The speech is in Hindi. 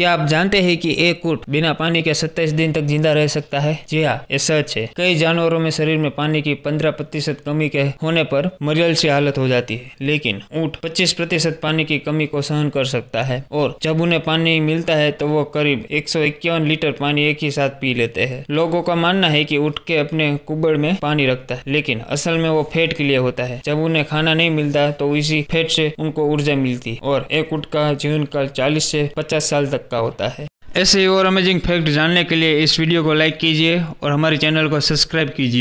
क्या आप जानते हैं कि एक ऊँट बिना पानी के सत्ताईस दिन तक जिंदा रह सकता है जी हाँ ये सच है कई जानवरों में शरीर में पानी की पंद्रह प्रतिशत कमी के होने पर मरियल सी हालत हो जाती है लेकिन ऊँट पच्चीस प्रतिशत पानी की कमी को सहन कर सकता है और जब उन्हें पानी मिलता है तो वो करीब एक लीटर पानी एक ही साथ पी लेते हैं लोगों का मानना है की ऊँट के अपने कुबड़ में पानी रखता है लेकिन असल में वो फेट के लिए होता है जब उन्हें खाना नहीं मिलता तो इसी फेट से उनको ऊर्जा मिलती और एक ऊँट का जीवन काल चालीस से पचास साल तक का होता है ऐसे और अमेजिंग फैक्ट जानने के लिए इस वीडियो को लाइक कीजिए और हमारे चैनल को सब्सक्राइब कीजिए